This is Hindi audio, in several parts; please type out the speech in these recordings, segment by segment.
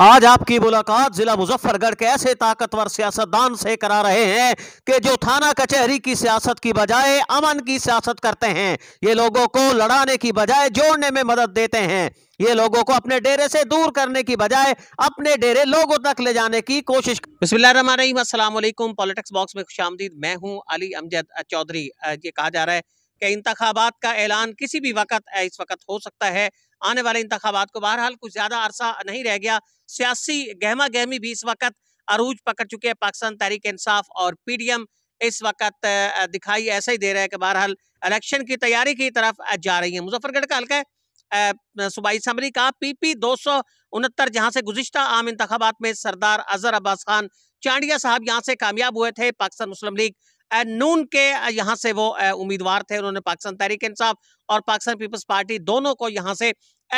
आज आपकी मुलाकात जिला मुजफ्फरगढ़ के ऐसे ताकतवर सियासतदान से करा रहे हैं कि जो थाना कचहरी की सियासत की बजाय अमन की सियासत करते हैं ये लोगों को लड़ाने की बजाय जोड़ने में मदद देते हैं ये लोगों को अपने डेरे से दूर करने की बजाय अपने डेरे लोगों तक ले जाने की कोशिश बसमिलकुम पॉलिटिक्स बॉक्स में खुशाम मैं हूँ अली अमजद चौधरी ये कहा जा रहा है कि इंतबात का ऐलान किसी भी वक्त इस वक्त हो सकता है आने वाले इंतबात को बहरहाल कुछ ज़्यादा अरसा नहीं रह गया सियासी गहमा गहमी भी इस वक्त अरूज पकड़ चुके हैं पाकिस्तान तहरीक इंसाफ और पीडीएम इस वक्त दिखाई ऐसा ही दे रहे हैं कि बहरहाल इलेक्शन की तैयारी की तरफ जा रही है मुजफ्फरगढ़ का हल्का सूबाई असम्बली का पी पी दो सौ उनहत्तर जहाँ से गुजशत आम इंतबात में सरदार अजहर अब्बास खान चांडिया साहब यहाँ से कामयाब हुए थे पाकिस्तान मुस्लिम लीग नून के यहाँ से वो उम्मीदवार थे उन्होंने पाकिस्तान तहरीक इंसाफ और पाकिस्तान पीपल्स पार्टी दोनों को यहाँ से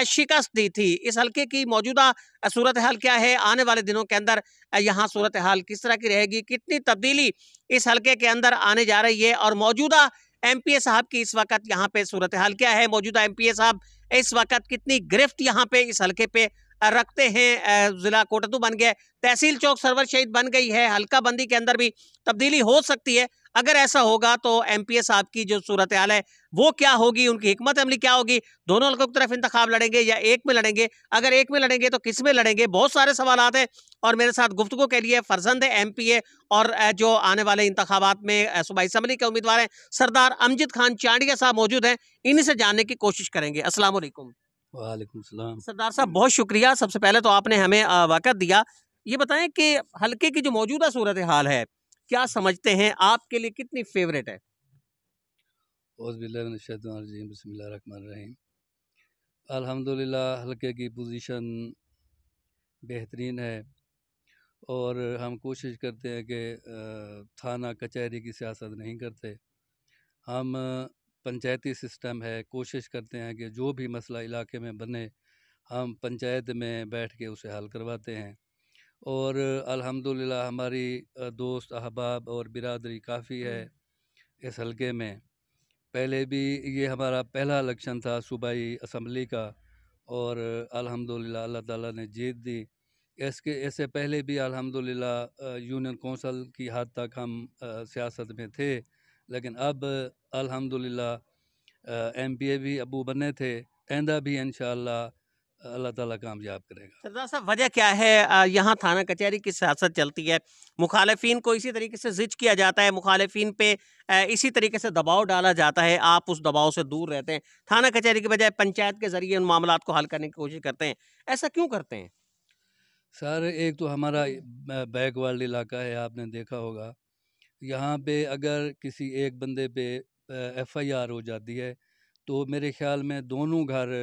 शिकस्त दी थी इस हलके की मौजूदा सूरत हाल क्या है आने वाले दिनों के अंदर यहाँ सूरत हाल किस तरह की रहेगी कितनी तब्दीली इस हलके के अंदर आने जा रही है और मौजूदा एम पी ए साहब की इस वक्त यहाँ पे सूरत हाल क्या है मौजूदा एम पी ए साहब इस वक्त कितनी गिरफ्त यहाँ पे इस हल्के पे रखते हैं ज़िला कोटतू बन गया तहसील चौक सरवर शहीद बन गई है हल्का बंदी के अंदर भी तब्दीली हो सकती है अगर ऐसा होगा तो एम पी साहब की जो सूरत हाल है वो क्या होगी उनकी हिकमत अमली क्या होगी दोनों हल्कों की तरफ इंतखा लड़ेंगे या एक में लड़ेंगे अगर एक में लड़ेंगे तो किस में लड़ेंगे बहुत सारे सवाल हैं और मेरे साथ गुफ्तु के लिए फर्जंद है एम पी ए और जो आने वाले इंतबात में सूबाई असम्बली के उम्मीदवार हैं सरदार अमजिद खान चांडिया साहब मौजूद हैं इन्हीं से जानने की कोशिश करेंगे असलम सरदार साहब बहुत शुक्रिया सबसे पहले तो आपने हमें वक़्त दिया ये बताएं कि हल्के की जो मौजूदा सूरत हाल है क्या समझते हैं आपके लिए कितनी फेवरेट है बसमीम अल्हम्दुलिल्लाह हल्के की पोजीशन बेहतरीन है और हम कोशिश करते हैं कि थाना कचहरी की सियासत नहीं करते हम पंचायती सिस्टम है कोशिश करते हैं कि जो भी मसला इलाके में बने हम पंचायत में बैठ के उसे हल करवाते हैं और अल्हम्दुलिल्लाह हमारी दोस्त अहबाब और बिरादरी काफ़ी है इस हलके में पहले भी ये हमारा पहला इलेक्शन था सूबाई असम्बली का और अल्हम्दुलिल्लाह अल्लाह ताला ने जीत दी इसके इससे पहले भी अल्हम्दुलिल्लाह यूनियन कौंसल की हद तक हम सियासत में थे लेकिन अब अल्हम्दुलिल्लाह एमपीए भी अबू बने थे आंदा भी इन अल्लाह ताला कामयाब करेगा सरदार साहब वजह क्या है यहाँ थाना कचहरी की सियासत चलती है मुखालफी को इसी तरीके से जिज किया जाता है मुखालफन पे इसी तरीके से दबाव डाला जाता है आप उस दबाव से दूर रहते हैं थाना कचहरी के बजाय पंचायत के ज़रिए उन मामला को हल करने की कोशिश करते हैं ऐसा क्यों करते हैं सर एक तो हमारा बैकवर्ड इलाका है आपने देखा होगा यहाँ पे अगर किसी एक बंदे पे एफआईआर हो जाती है तो मेरे ख्याल में दोनों घर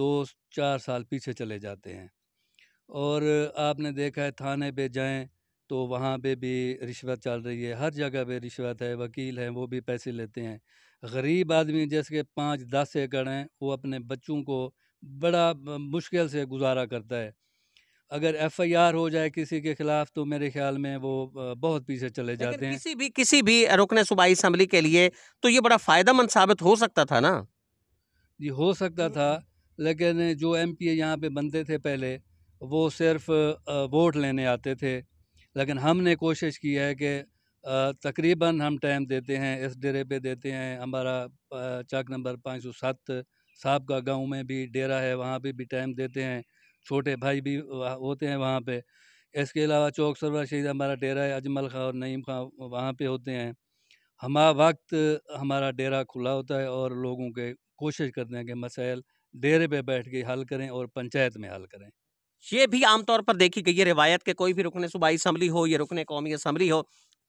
दो चार साल पीछे चले जाते हैं और आपने देखा है थाने पे जाएं तो वहाँ पे भी रिश्वत चल रही है हर जगह पे रिश्वत है वकील हैं वो भी पैसे लेते हैं गरीब आदमी जैसे पाँच दस एकड़ हैं वो अपने बच्चों को बड़ा मुश्किल से गुजारा करता है अगर एफ आई आर हो जाए किसी के खिलाफ तो मेरे ख्याल में वो बहुत पीछे चले जाते हैं किसी भी किसी भी रुकन सूबाई असम्बली के लिए तो ये बड़ा फ़ायदेमंद साबित हो सकता था ना जी हो सकता था हम्म। लेकिन जो एम पी ए यहाँ पर बनते थे पहले वो सिर्फ वोट लेने आते थे लेकिन हमने कोशिश की है कि तकरीबन हम टाइम देते हैं इस डेरे पे देते हैं हमारा चाक नंबर पाँच सौ सात साहब का गाँव में भी डेरा है वहाँ पे भी टाइम देते हैं छोटे भाई भी होते हैं वहाँ पे इसके अलावा चौक सरवर शहीद हमारा डेरा है अजमल खां और नईम खां वहाँ पे होते हैं हम वक्त हमारा डेरा खुला होता है और लोगों के कोशिश करते हैं कि मसाइल डेरे पे बैठ के हल करें और पंचायत में हल करें ये भी आमतौर पर देखी गई है रिवायत के कोई भी रुकने सूबाई असम्बली हो या रुकने कौमी असम्बली हो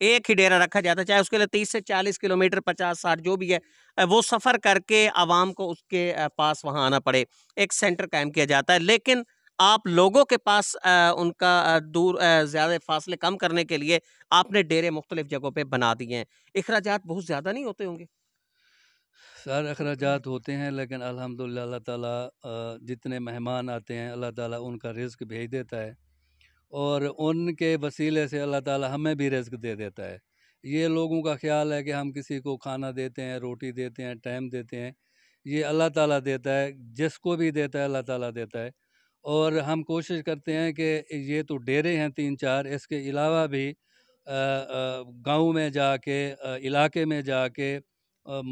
एक ही डेरा रखा जाता है चाहे उसके लिए तीस से चालीस किलोमीटर पचास साठ जो भी है वो सफ़र करके आवाम को उसके पास वहाँ आना पड़े एक सेंटर कायम किया जाता है लेकिन आप लोगों के पास आ, उनका दूर ज़्यादा फासले कम करने के लिए आपने डेरे मुख्तलिफ जगहों पर बना दिए हैं अखराज बहुत ज़्यादा नहीं होते होंगे सर अखराज होते हैं लेकिन अलहमदिल्ला अल्लाह ताला जितने मेहमान आते हैं अल्लाह ताली उनका रिस्क भेज देता है और उनके वसीले से अल्लाह ताली हमें भी रिस्क दे देता है ये लोगों का ख्याल है कि हम किसी को खाना देते हैं रोटी देते हैं टाइम देते हैं ये अल्लाह ताला देता है जिसको भी देता है अल्लाह ताला देता है और हम कोशिश करते हैं कि ये तो डेरे हैं तीन चार इसके अलावा भी गांव में जाके इलाके में जाके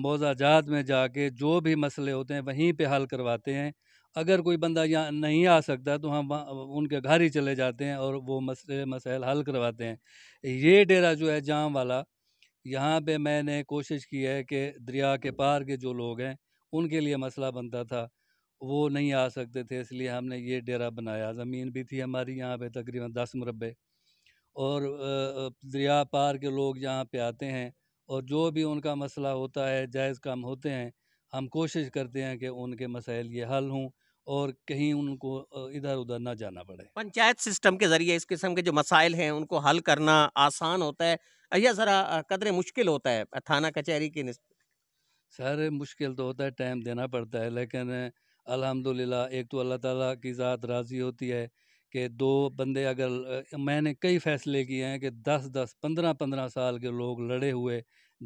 मोजाजात में जाके जो भी मसले होते हैं वहीं पे हल करवाते हैं अगर कोई बंदा यहाँ नहीं आ सकता तो हम उनके घर ही चले जाते हैं और वो मसले मसाइल हल करवाते हैं ये डेरा जो है जाम वाला यहाँ पे मैंने कोशिश की है कि दरिया के पार के जो लोग हैं उनके लिए मसला बनता था वो नहीं आ सकते थे इसलिए हमने ये डेरा बनाया ज़मीन भी थी हमारी यहाँ पे तकरीबन दस मुरबे और दरिया पार के लोग यहाँ पे आते हैं और जो भी उनका मसला होता है जायज़ काम होते हैं हम कोशिश करते हैं कि उनके मसाइल ये हल हों और कहीं उनको इधर उधर ना जाना पड़े पंचायत सिस्टम के ज़रिए इस किस्म के जो मसाइल हैं उनको हल करना आसान होता है या ज़रा कदर मुश्किल होता है थाना कचहरी के सर मुश्किल तो होता है टाइम देना पड़ता है लेकिन अल्हम्दुलिल्लाह एक तो अल्लाह ताला की ज़ात राज़ी होती है कि दो बंदे अगर मैंने कई फ़ैसले किए हैं कि दस दस पंद्रह पंद्रह साल के लोग लड़े हुए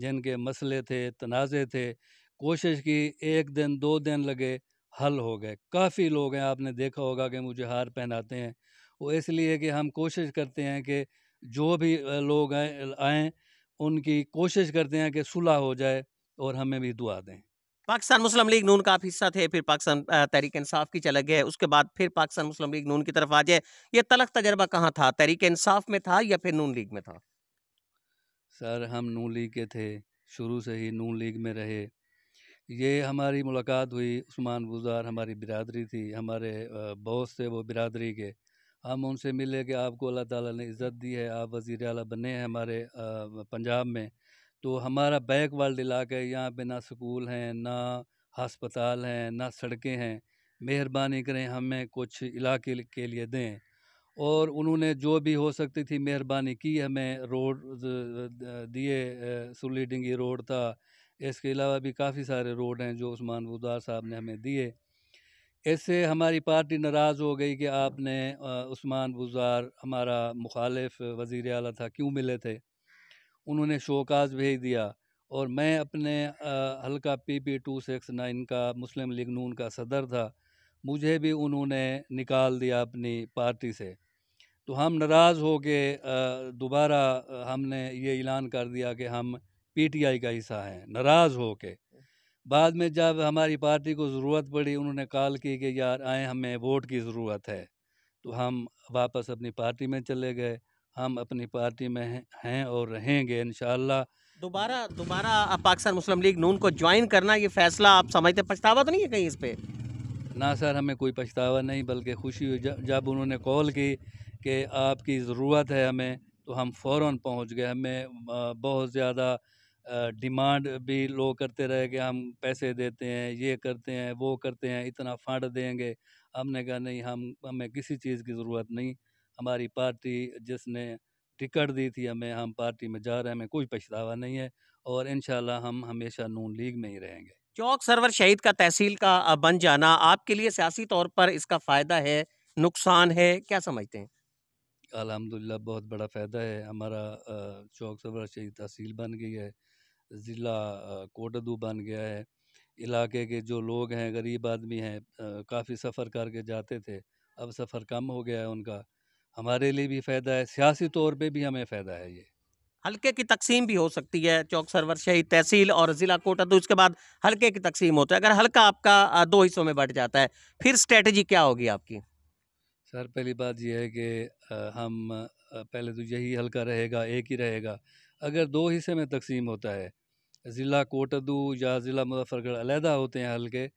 जिनके मसले थे तनाज़े थे कोशिश की एक दिन दो दिन लगे हल हो गए काफ़ी लोग हैं आपने देखा होगा कि मुझे हार पहनाते हैं वो इसलिए कि हम कोशिश करते हैं कि जो भी लोग आएँ उनकी कोशिश करते हैं कि सुलह हो जाए और हमें भी दुआ दें पाकिस्तान मुस्लिम लीग नून का आप हिस्सा थे फिर पाकिस्तान तहरीक इंसाफ की चले गए उसके बाद फिर पाकिस्तान मुस्लिम लीग नून की तरफ आ जाए ये तलक तजर्बा कहाँ था तहरीक इंसाफ में था या फिर नून लीग में था सर हम नून लीग के थे शुरू से ही नून लीग में रहे ये हमारी मुलाकात हुई उस्मान गुजार हमारी बिरादरी थी हमारे बॉस थे वो बिरादरी के हम उनसे मिले कि आपको अल्लाह ताला ने इज़्ज़त दी है आप वज़ी अला बने हैं हमारे पंजाब में तो हमारा वर्ल्ड इलाका है यहाँ पे ना स्कूल हैं ना हस्पताल हैं ना सड़कें हैं मेहरबानी करें हमें कुछ इलाके के लिए दें और उन्होंने जो भी हो सकती थी मेहरबानी की हमें रोड दिए सुलीडिंगी रोड था इसके अलावा भी काफ़ी सारे रोड हैं जो उस्मान बुदार साहब ने हमें दिए इससे हमारी पार्टी नाराज़ हो गई कि आपने उस्मान बुजार हमारा मुखालिफ वज़ी अल था क्यों मिले थे उन्होंने शोकाज भेज दिया और मैं अपने हल्का P P two six nine का मुस्लिम लीग नून का सदर था मुझे भी उन्होंने निकाल दिया अपनी पार्टी से तो हम नाराज़ हो के दोबारा हमने ये ऐलान कर दिया कि हम पीटीआई का हिस्सा हैं नाराज़ हो के बाद में जब हमारी पार्टी को ज़रूरत पड़ी उन्होंने कॉल की कि यार आए हमें वोट की ज़रूरत है तो हम वापस अपनी पार्टी में चले गए हम अपनी पार्टी में हैं, और रहेंगे इन दोबारा दोबारा आप पाकिस्तान मुस्लिम लीग नून को ज्वाइन करना ये फैसला आप समझते पछतावा तो नहीं है कहीं इस पर ना सर हमें कोई पछतावा नहीं बल्कि खुशी हुई जब उन्होंने कॉल की कि आपकी ज़रूरत है हमें तो हम फ़ौर पहुँच गए हमें बहुत ज़्यादा डिमांड भी लोग करते रहे कि हम पैसे देते हैं ये करते हैं वो करते हैं इतना फंड देंगे हमने कहा नहीं हम हमें किसी चीज़ की ज़रूरत नहीं हमारी पार्टी जिसने टिकट दी थी हमें हम पार्टी में जा रहे हैं हमें कोई पछतावा नहीं है और इन हम हमेशा नून लीग में ही रहेंगे चौक सरवर शहीद का तहसील का बन जाना आपके लिए सियासी तौर पर इसका फ़ायदा है नुकसान है क्या समझते हैं अलहमदिल्ला बहुत बड़ा फ़ायदा है हमारा चौक सरवर शहीद तहसील बन गई है ज़िला कोटदू बन गया है इलाके के जो लोग हैं गरीब आदमी हैं काफ़ी सफ़र करके जाते थे अब सफ़र कम हो गया है उनका हमारे लिए भी फ़ायदा है सियासी तौर पर भी हमें फ़ायदा है ये हल्के की तकसीम भी हो सकती है चौक सरवर शहीद तहसील और ज़िला कोटा तो उसके बाद हल्के की तकसीम होता है अगर हल्का आपका दो हिस्सों में बढ़ जाता है फिर स्ट्रेटजी क्या होगी आपकी सर पहली बात यह है कि हम पहले तो यही हल्का रहेगा एक ही रहेगा अगर दो हिस्से में तकसीम होता है ज़िला कोटदू या ज़िला मुजफ़रगढ़ अलहदा होते हैं हल्के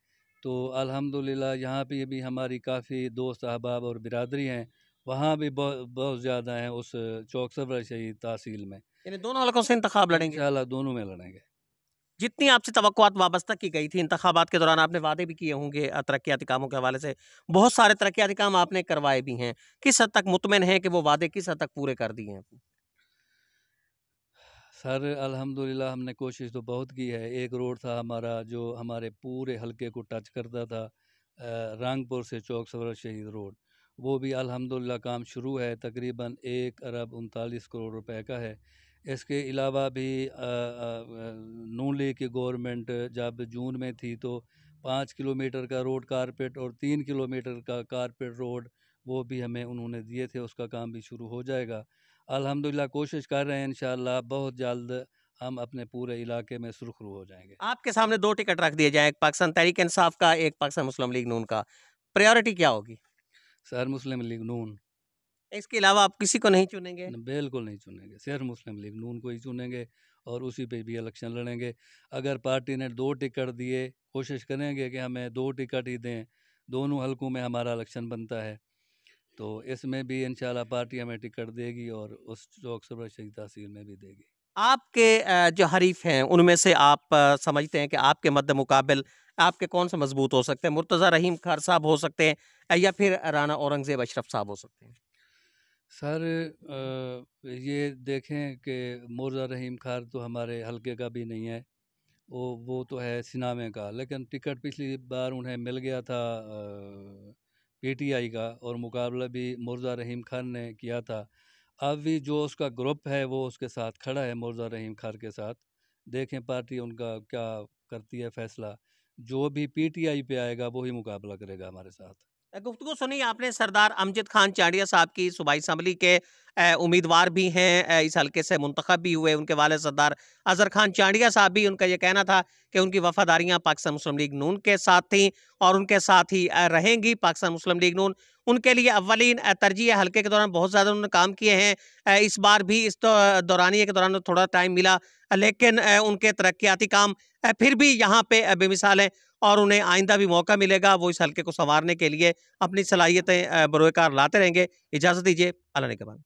तो अलहमदिल्ला यहाँ पे भी हमारी काफ़ी दोस्त अहबाब और बिरादरी हैं वहाँ भी बहुत बहुत ज़्यादा हैं उस चौक सबरा शहीद तहसील में यानी दोनों हलकों से इंतखब लड़ेंगे इंशाल्लाह दोनों में लड़ेंगे जितनी आपसे तो वाबस्ता की गई थी इंतबात के दौरान आपने वादे भी किए होंगे तरक्याती कामों के हवाले से बहुत सारे तरक्याती काम आपने करवाए भी हैं किस हद तक मुतमिन है कि वो वादे किस हद तक पूरे कर दिए हैं सर अलहमदिल्ला हमने कोशिश तो बहुत की है एक रोड था हमारा जो हमारे पूरे हल्के को टच करता था रंगपुर से चौक सवर शहीद रोड वो भी अल्हम्दुलिल्लाह काम शुरू है तकरीबन एक अरब उनतालीस करोड़ रुपए का है इसके अलावा भी नू लीग की गवर्नमेंट जब जून में थी तो पाँच किलोमीटर का रोड कारपेट और तीन किलोमीटर का कारपेट रोड वो भी हमें उन्होंने दिए थे उसका काम भी शुरू हो जाएगा अल्हम्दुलिल्लाह कोशिश कर रहे हैं इन बहुत जल्द हम अपने पूरे इलाके में सुरखरू हो जाएंगे आपके सामने दो टिकट रख दिए जाए एक पाकिस्तान तहरीक इंसाफ का एक पाकिस्तान मुस्लिम लीग नून का प्रायोरिटी क्या होगी शहर मुस्लिम लीग नून इसके अलावा आप किसी को नहीं चुनेंगे बिल्कुल नहीं चुनेंगे शहर मुस्लिम लीग नून को ही चुनेंगे और उसी पे भी इलेक्शन लड़ेंगे अगर पार्टी ने दो टिकट दिए कोशिश करेंगे कि हमें दो टिकट ही दें दोनों हलकों में हमारा इलेक्शन बनता है तो इसमें भी इन पार्टी हमें टिकट देगी और उस चौक शहीद तहसील में भी देगी आपके जो हरीफ हैं उनमें से आप समझते हैं कि आपके मद मुकाबल आपके कौन से मजबूत हो सकते हैं मुर्तज़ा रहीम खार साहब हो सकते हैं या फिर राना औरंगज़ेब अशरफ साहब हो सकते हैं सर ये देखें कि मुर्जा रहीम खार तो हमारे हलके का भी नहीं है वो वो तो है सिनामे का लेकिन टिकट पिछली बार उन्हें मिल गया था पीटीआई का और मुकाबला भी मुर्जा रहीम खान ने किया था अभी जो उसका ग्रुप है वो उसके साथ खड़ा है मुर्जा रहीम खार के साथ देखें पार्टी उनका क्या करती है फैसला जो भी पीटीआई पे आएगा वही मुकाबला करेगा हमारे साथ गुफ्तु सुनी आपने सरदार अमजद खान चाड़िया साहब की सूबाई असम्बली के उम्मीदवार भी हैं इस हल्के से मुंतखब भी हुए उनके वाले सरदार अजहर खान चांडिया साहब भी उनका यह कहना था कि उनकी वफादारियाँ पाकिस्तान मुस्लिम लीग नून के साथ थी और उनके साथ ही रहेंगी पाकिस्तान मुस्लिम लीग नून उनके लिए अवलिन तरजीह हल्के के दौरान बहुत ज़्यादा उन्होंने काम किए हैं इस बार भी इस तो दौरानिए के दौरान थोड़ा टाइम मिला लेकिन उनके तरक्याती काम फिर भी यहाँ पे बेमिसाल हैं और उन्हें आइंदा भी मौका मिलेगा वो इस हल्के को संवारने के लिए अपनी सलाहियतें बरोकार लाते रहेंगे इजाज़त दीजिए अल्लाह के बाद